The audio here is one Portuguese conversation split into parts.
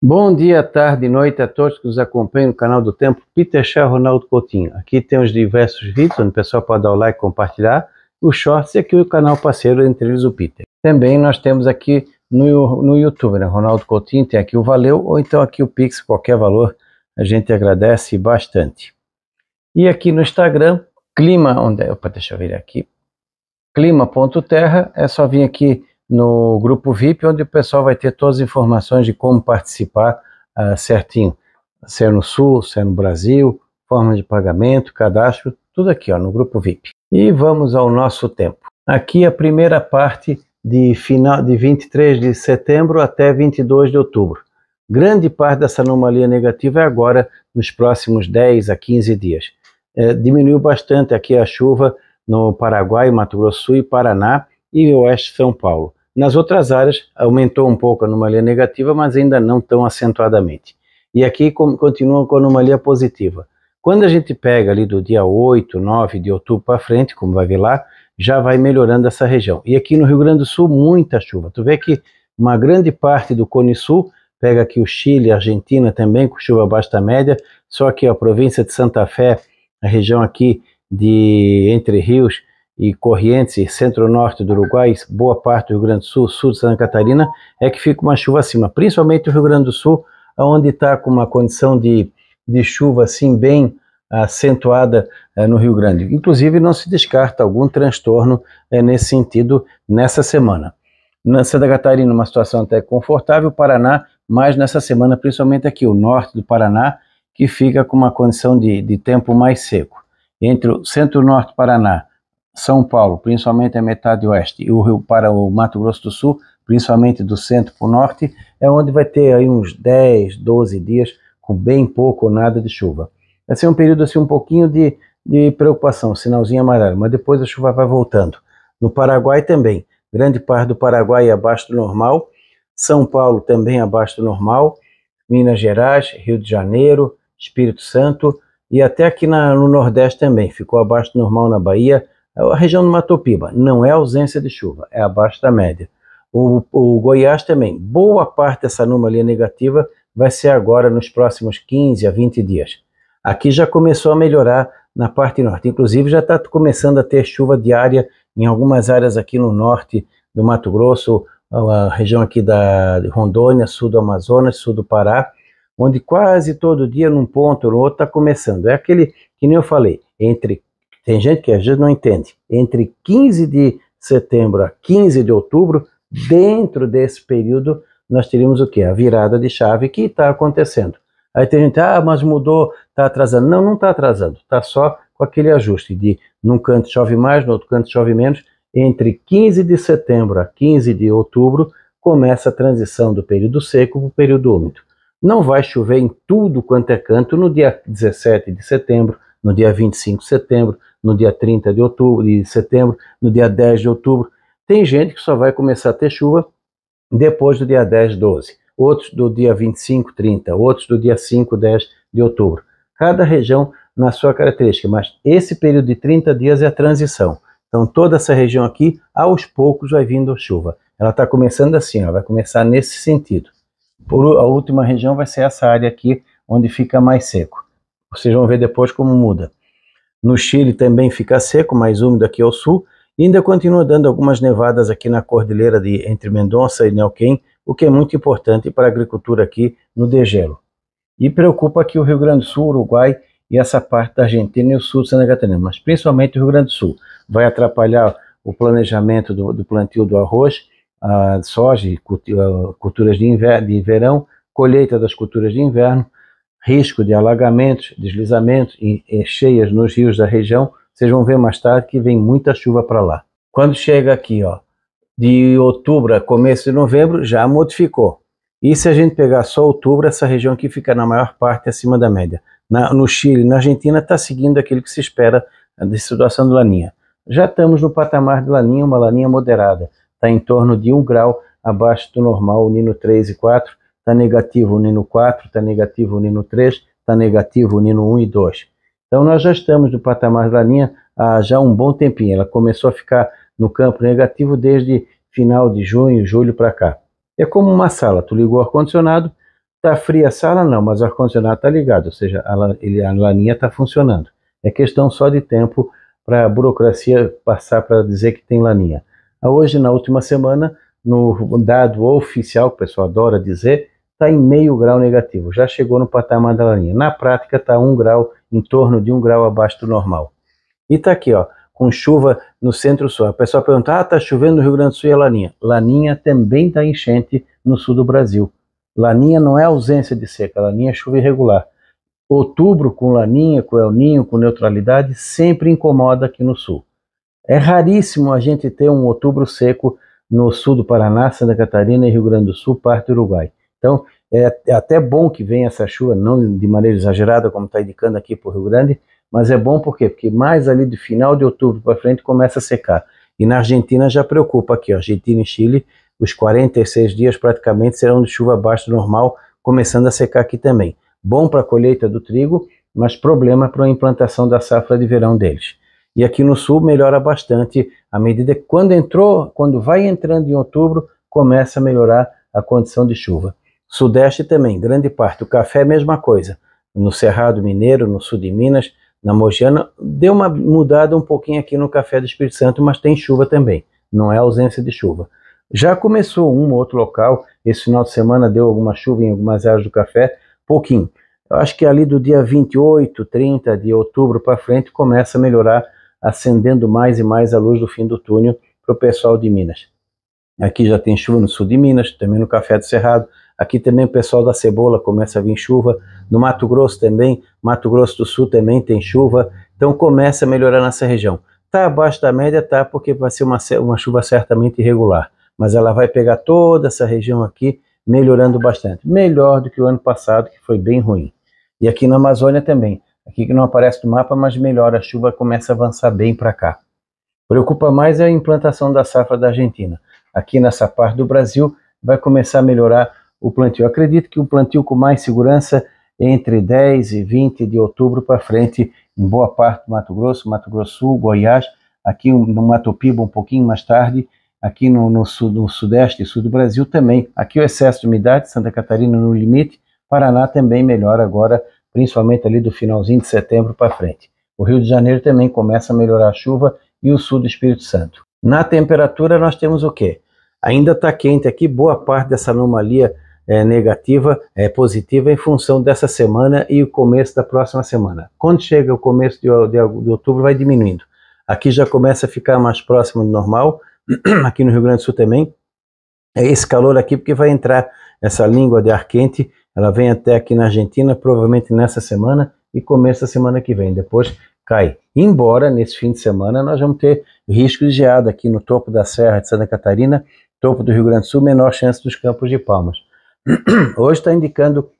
Bom dia, tarde e noite a todos que nos acompanham no canal do Tempo Peter Chá Ronaldo Coutinho. Aqui tem os diversos vídeos onde o pessoal pode dar o like, compartilhar, O shorts e aqui o canal parceiro, entre eles o Peter. Também nós temos aqui no, no YouTube, né? Ronaldo Coutinho tem aqui o Valeu ou então aqui o Pix, qualquer valor, a gente agradece bastante. E aqui no Instagram, clima, onde é, opa, deixa eu vir aqui, clima.terra, é só vir aqui no grupo VIP, onde o pessoal vai ter todas as informações de como participar uh, certinho. Se é no Sul, se é no Brasil, forma de pagamento, cadastro, tudo aqui ó, no grupo VIP. E vamos ao nosso tempo. Aqui a primeira parte de final de 23 de setembro até 22 de outubro. Grande parte dessa anomalia negativa é agora nos próximos 10 a 15 dias. É, diminuiu bastante aqui a chuva no Paraguai, Mato Grosso e Paraná e Oeste de São Paulo. Nas outras áreas, aumentou um pouco a anomalia negativa, mas ainda não tão acentuadamente. E aqui continua com a anomalia positiva. Quando a gente pega ali do dia 8, 9 de outubro para frente, como vai ver lá, já vai melhorando essa região. E aqui no Rio Grande do Sul, muita chuva. Tu vê que uma grande parte do Cone Sul, pega aqui o Chile, a Argentina também, com chuva abaixo da média, só que a província de Santa Fé, a região aqui de Entre Rios e Corrientes, centro-norte do Uruguai, boa parte do Rio Grande do Sul, sul de Santa Catarina, é que fica uma chuva acima, principalmente o Rio Grande do Sul, onde está com uma condição de, de chuva assim bem acentuada eh, no Rio Grande. Inclusive, não se descarta algum transtorno eh, nesse sentido nessa semana. Na Santa Catarina, uma situação até confortável, Paraná, mas nessa semana, principalmente aqui, o norte do Paraná, que fica com uma condição de, de tempo mais seco. Entre o centro-norte do Paraná são Paulo, principalmente a metade oeste, e o Rio para o Mato Grosso do Sul, principalmente do centro para o norte, é onde vai ter aí uns 10, 12 dias com bem pouco ou nada de chuva. Vai ser um período assim um pouquinho de, de preocupação, sinalzinho amarelo, mas depois a chuva vai voltando. No Paraguai também, grande parte do Paraguai é abaixo do normal, São Paulo também é abaixo do normal, Minas Gerais, Rio de Janeiro, Espírito Santo e até aqui na, no Nordeste também, ficou abaixo do normal na Bahia, é a região do Mato Matopiba não é ausência de chuva, é abaixo da média. O, o Goiás também, boa parte dessa anomalia negativa vai ser agora nos próximos 15 a 20 dias. Aqui já começou a melhorar na parte norte, inclusive já está começando a ter chuva diária em algumas áreas aqui no norte do Mato Grosso, a região aqui da Rondônia, sul do Amazonas, sul do Pará, onde quase todo dia, num ponto ou no outro, está começando. É aquele que nem eu falei, entre tem gente que às vezes não entende. Entre 15 de setembro a 15 de outubro, dentro desse período, nós teríamos o quê? A virada de chave que está acontecendo. Aí tem gente, ah, mas mudou, está atrasando. Não, não está atrasando, está só com aquele ajuste de num canto chove mais, no outro canto chove menos. Entre 15 de setembro a 15 de outubro, começa a transição do período seco para o período úmido. Não vai chover em tudo quanto é canto no dia 17 de setembro, no dia 25 de setembro, no dia 30 de outubro de setembro, no dia 10 de outubro. Tem gente que só vai começar a ter chuva depois do dia 10, 12, outros do dia 25, 30, outros do dia 5, 10 de outubro. Cada região na sua característica, mas esse período de 30 dias é a transição. Então toda essa região aqui, aos poucos vai vindo chuva. Ela está começando assim, Ela vai começar nesse sentido. Por, a última região vai ser essa área aqui, onde fica mais seco. Vocês vão ver depois como muda. No Chile também fica seco, mais úmido aqui ao sul, e ainda continua dando algumas nevadas aqui na cordilheira de entre Mendonça e Neuquén, o que é muito importante para a agricultura aqui no degelo. E preocupa aqui o Rio Grande do Sul, Uruguai e essa parte da Argentina e o sul de Santa Catarina, mas principalmente o Rio Grande do Sul. Vai atrapalhar o planejamento do, do plantio do arroz, a soja, culturas de, inverno, de verão, colheita das culturas de inverno, risco de alagamentos, deslizamentos e, e cheias nos rios da região. Vocês vão ver mais tarde que vem muita chuva para lá. Quando chega aqui, ó, de outubro a começo de novembro, já modificou. E se a gente pegar só outubro, essa região aqui fica na maior parte acima da média. Na, no Chile, na Argentina, está seguindo aquilo que se espera de situação de laninha. Já estamos no patamar de laninha, uma laninha moderada. Está em torno de 1 grau abaixo do normal, o Nino 3 e 4, está negativo o Nino 4, está negativo o Nino 3, está negativo o Nino 1 e 2. Então nós já estamos no patamar da linha há já um bom tempinho. Ela começou a ficar no campo negativo desde final de junho, julho para cá. É como uma sala, tu ligou o ar-condicionado, está fria a sala? Não, mas o ar-condicionado está ligado, ou seja, a, ele, a laninha está funcionando. É questão só de tempo para a burocracia passar para dizer que tem laninha. Hoje, na última semana, no dado oficial, que o pessoal adora dizer, está em meio grau negativo, já chegou no patamar da linha. Na prática está um grau, em torno de um grau abaixo do normal. E está aqui, ó, com chuva no centro-sul. O pessoal pergunta, ah, está chovendo no Rio Grande do Sul e a Laninha. Laninha também está enchente no sul do Brasil. Laninha não é ausência de seca, Laninha é chuva irregular. Outubro com Laninha, com El Ninho, com neutralidade, sempre incomoda aqui no sul. É raríssimo a gente ter um outubro seco no sul do Paraná, Santa Catarina e Rio Grande do Sul, parte do Uruguai. Então, é, é até bom que venha essa chuva, não de maneira exagerada, como está indicando aqui para o Rio Grande, mas é bom por quê? Porque mais ali do final de outubro para frente começa a secar. E na Argentina já preocupa aqui, Argentina e Chile, os 46 dias praticamente serão de chuva abaixo do normal, começando a secar aqui também. Bom para a colheita do trigo, mas problema para a implantação da safra de verão deles. E aqui no sul melhora bastante à medida que quando entrou, quando vai entrando em outubro, começa a melhorar a condição de chuva. Sudeste também, grande parte. O café, é mesma coisa. No Cerrado Mineiro, no sul de Minas, na Mogiana, deu uma mudada um pouquinho aqui no café do Espírito Santo, mas tem chuva também. Não é ausência de chuva. Já começou um ou outro local, esse final de semana deu alguma chuva em algumas áreas do café, pouquinho. Eu acho que ali do dia 28, 30 de outubro para frente começa a melhorar, acendendo mais e mais a luz do fim do túnel para o pessoal de Minas. Aqui já tem chuva no sul de Minas, também no Café do Cerrado, Aqui também o pessoal da cebola começa a vir chuva. No Mato Grosso também, Mato Grosso do Sul também tem chuva. Então começa a melhorar nessa região. Está abaixo da média, tá, porque vai ser uma, uma chuva certamente irregular. Mas ela vai pegar toda essa região aqui, melhorando bastante. Melhor do que o ano passado, que foi bem ruim. E aqui na Amazônia também. Aqui que não aparece no mapa, mas melhora. A chuva começa a avançar bem para cá. Preocupa mais é a implantação da safra da Argentina. Aqui nessa parte do Brasil vai começar a melhorar o plantio. Eu acredito que o plantio com mais segurança entre 10 e 20 de outubro para frente, em boa parte do Mato Grosso, Mato Grosso Sul, Goiás, aqui no Mato Piba um pouquinho mais tarde, aqui no, no, sul, no sudeste e sul do Brasil também. Aqui o excesso de umidade, Santa Catarina no limite, Paraná também melhora agora, principalmente ali do finalzinho de setembro para frente. O Rio de Janeiro também começa a melhorar a chuva e o sul do Espírito Santo. Na temperatura nós temos o quê? Ainda está quente aqui, boa parte dessa anomalia é, negativa, é, positiva, em função dessa semana e o começo da próxima semana. Quando chega o começo de, de, de outubro, vai diminuindo. Aqui já começa a ficar mais próximo do normal, aqui no Rio Grande do Sul também. É esse calor aqui, porque vai entrar essa língua de ar quente, ela vem até aqui na Argentina, provavelmente nessa semana, e começa a semana que vem. Depois cai. Embora nesse fim de semana nós vamos ter risco de geada aqui no topo da Serra de Santa Catarina, topo do Rio Grande do Sul, menor chance dos Campos de Palmas. Hoje está indicando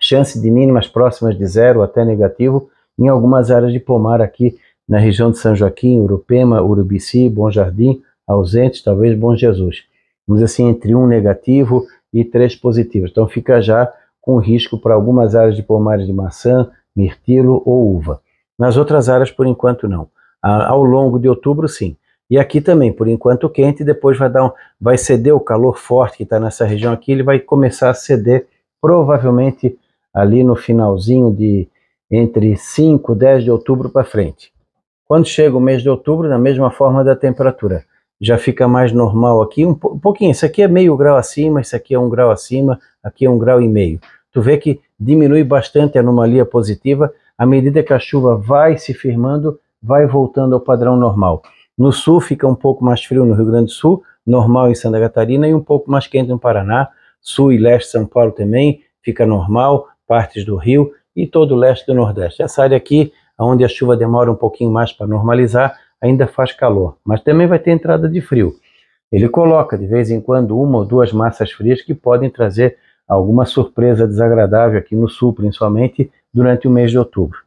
chance de mínimas próximas de zero até negativo em algumas áreas de pomar aqui na região de São Joaquim, Urupema, Urubici, Bom Jardim, ausentes, talvez Bom Jesus. Vamos dizer assim, entre um negativo e três positivos. Então fica já com risco para algumas áreas de pomares de maçã, mirtilo ou uva. Nas outras áreas, por enquanto, não. Ao longo de outubro, sim. E aqui também, por enquanto quente, depois vai dar um, vai ceder o calor forte que está nessa região aqui, ele vai começar a ceder provavelmente ali no finalzinho de entre 5 e 10 de outubro para frente. Quando chega o mês de outubro, da mesma forma da temperatura, já fica mais normal aqui, um pouquinho, isso aqui é meio grau acima, isso aqui é um grau acima, aqui é um grau e meio. Tu vê que diminui bastante a anomalia positiva, à medida que a chuva vai se firmando, vai voltando ao padrão normal. No sul fica um pouco mais frio no Rio Grande do Sul, normal em Santa Catarina e um pouco mais quente no Paraná. Sul e leste de São Paulo também fica normal, partes do Rio e todo o leste do Nordeste. Essa área aqui, onde a chuva demora um pouquinho mais para normalizar, ainda faz calor, mas também vai ter entrada de frio. Ele coloca de vez em quando uma ou duas massas frias que podem trazer alguma surpresa desagradável aqui no sul, principalmente durante o mês de outubro.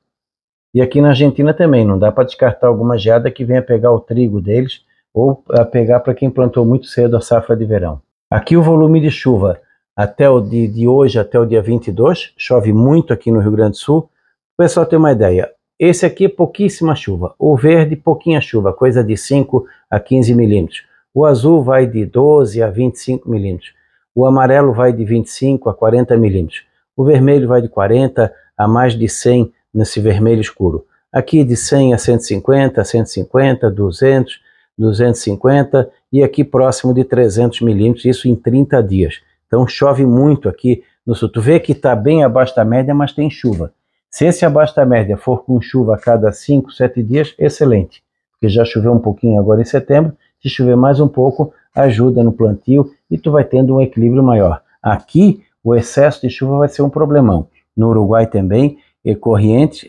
E aqui na Argentina também, não dá para descartar alguma geada que venha pegar o trigo deles ou a pegar para quem plantou muito cedo a safra de verão. Aqui o volume de chuva até o de, de hoje até o dia 22, chove muito aqui no Rio Grande do Sul. O pessoal tem uma ideia, esse aqui é pouquíssima chuva, o verde pouquinha chuva, coisa de 5 a 15 milímetros. O azul vai de 12 a 25 milímetros. O amarelo vai de 25 a 40 milímetros. O vermelho vai de 40 a mais de 100 nesse vermelho escuro. Aqui de 100 a 150, 150, 200, 250 e aqui próximo de 300 milímetros, isso em 30 dias. Então chove muito aqui no sul. Tu vê que está bem abaixo da média, mas tem chuva. Se esse abaixo da média for com chuva a cada 5, 7 dias, excelente. Porque já choveu um pouquinho agora em setembro, se chover mais um pouco, ajuda no plantio e tu vai tendo um equilíbrio maior. Aqui, o excesso de chuva vai ser um problemão. No Uruguai também, e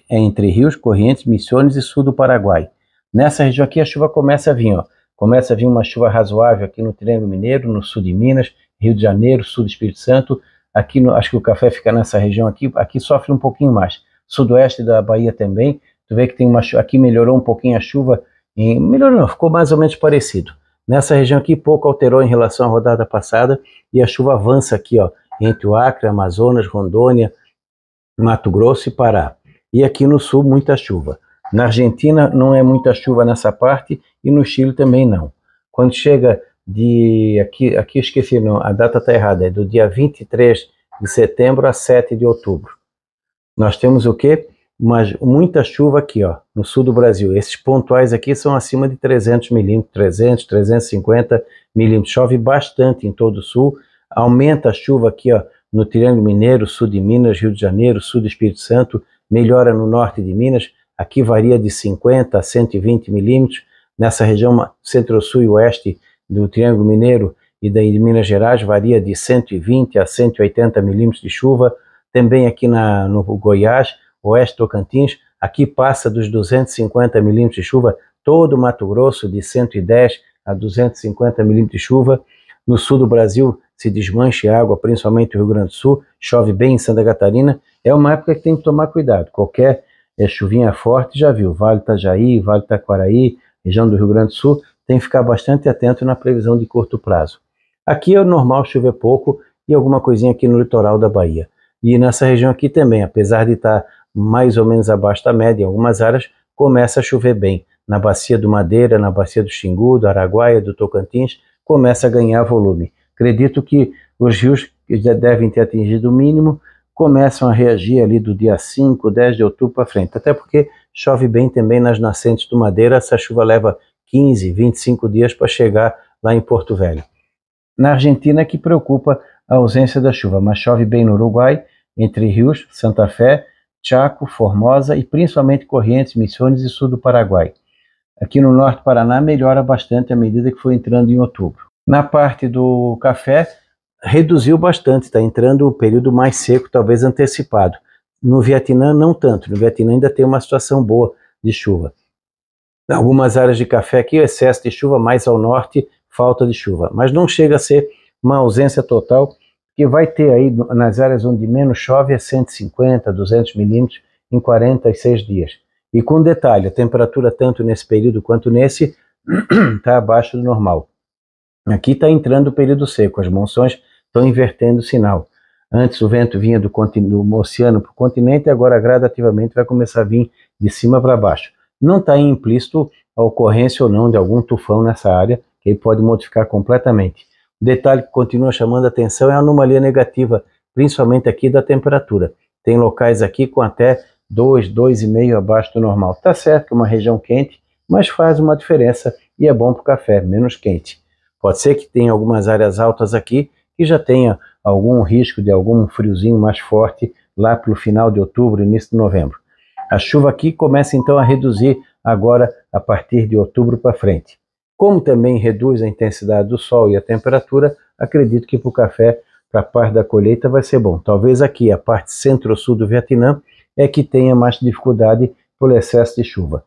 é entre rios, correntes, Missões e sul do Paraguai. Nessa região aqui a chuva começa a vir, ó. Começa a vir uma chuva razoável aqui no Triângulo Mineiro, no sul de Minas, Rio de Janeiro, sul do Espírito Santo. Aqui no, acho que o café fica nessa região aqui, aqui sofre um pouquinho mais. Sudoeste da Bahia também. Tu vê que tem uma aqui melhorou um pouquinho a chuva, em, melhorou, ficou mais ou menos parecido. Nessa região aqui pouco alterou em relação à rodada passada e a chuva avança aqui, ó, entre o Acre, Amazonas, Rondônia, Mato Grosso e Pará. E aqui no sul, muita chuva. Na Argentina não é muita chuva nessa parte e no Chile também não. Quando chega de aqui, aqui esqueci não, a data está errada, é do dia 23 de setembro a 7 de outubro. Nós temos o quê? Mas muita chuva aqui, ó, no sul do Brasil. Esses pontuais aqui são acima de 300 milímetros, 300, 350 milímetros. Chove bastante em todo o sul. Aumenta a chuva aqui, ó, no Triângulo Mineiro, sul de Minas, Rio de Janeiro, sul do Espírito Santo, melhora no norte de Minas, aqui varia de 50 a 120 milímetros, nessa região centro-sul e oeste do Triângulo Mineiro e daí de Minas Gerais varia de 120 a 180 milímetros de chuva, também aqui na, no Goiás, oeste Tocantins, aqui passa dos 250 milímetros de chuva, todo o Mato Grosso de 110 a 250 milímetros de chuva, no sul do Brasil se desmanche água, principalmente no Rio Grande do Sul, chove bem em Santa Catarina. É uma época que tem que tomar cuidado. Qualquer é, chuvinha forte, já viu, Vale Itajaí, Vale Taquaraí, região do Rio Grande do Sul, tem que ficar bastante atento na previsão de curto prazo. Aqui é normal chover pouco e alguma coisinha aqui no litoral da Bahia. E nessa região aqui também, apesar de estar tá mais ou menos abaixo da média em algumas áreas, começa a chover bem. Na Bacia do Madeira, na Bacia do Xingu, do Araguaia, do Tocantins, começa a ganhar volume. Acredito que os rios que já devem ter atingido o mínimo começam a reagir ali do dia 5, 10 de outubro para frente, até porque chove bem também nas nascentes do Madeira, essa chuva leva 15, 25 dias para chegar lá em Porto Velho. Na Argentina é que preocupa a ausência da chuva, mas chove bem no Uruguai, entre Rios, Santa Fé, Chaco, Formosa e principalmente Corrientes, Missões e sul do Paraguai. Aqui no norte do Paraná melhora bastante à medida que foi entrando em outubro. Na parte do café, reduziu bastante, está entrando o um período mais seco, talvez antecipado. No Vietnã, não tanto. No Vietnã ainda tem uma situação boa de chuva. Em algumas áreas de café aqui, excesso de chuva, mais ao norte, falta de chuva. Mas não chega a ser uma ausência total, que vai ter aí, nas áreas onde menos chove, é 150, 200 milímetros em 46 dias. E com detalhe, a temperatura tanto nesse período quanto nesse está abaixo do normal. Aqui está entrando o período seco, as monções estão invertendo o sinal. Antes o vento vinha do, do oceano para o continente, agora gradativamente vai começar a vir de cima para baixo. Não está implícito a ocorrência ou não de algum tufão nessa área, que ele pode modificar completamente. O detalhe que continua chamando a atenção é a anomalia negativa, principalmente aqui da temperatura. Tem locais aqui com até 2, 2,5 abaixo do normal. Tá certo que é uma região quente, mas faz uma diferença e é bom para o café, menos quente. Pode ser que tenha algumas áreas altas aqui que já tenha algum risco de algum friozinho mais forte lá para o final de outubro, início de novembro. A chuva aqui começa então a reduzir agora a partir de outubro para frente. Como também reduz a intensidade do sol e a temperatura, acredito que para o café, para a parte da colheita, vai ser bom. Talvez aqui, a parte centro-sul do Vietnã, é que tenha mais dificuldade pelo excesso de chuva.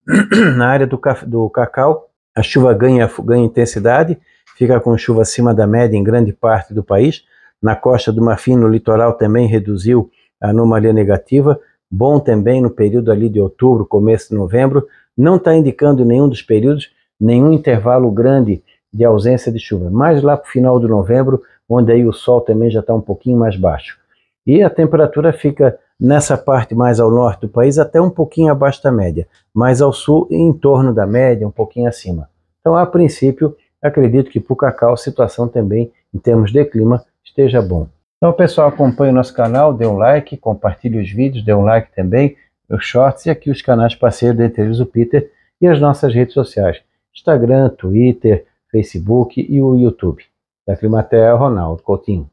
Na área do, do cacau, a chuva ganha, ganha intensidade, fica com chuva acima da média em grande parte do país. Na costa do Marfim, no litoral, também reduziu a anomalia negativa. Bom também no período ali de outubro, começo de novembro. Não está indicando nenhum dos períodos, nenhum intervalo grande de ausência de chuva. Mas lá para o final de novembro, onde aí o sol também já está um pouquinho mais baixo. E a temperatura fica nessa parte mais ao norte do país até um pouquinho abaixo da média, mas ao sul em torno da média, um pouquinho acima. Então, a princípio, acredito que para o cacau a situação também, em termos de clima, esteja bom. Então, pessoal, acompanhe o nosso canal, dê um like, compartilhe os vídeos, dê um like também, os shorts e aqui os canais parceiros, entre eles o Peter, e as nossas redes sociais, Instagram, Twitter, Facebook e o YouTube. Da Climatea, Ronaldo Coutinho.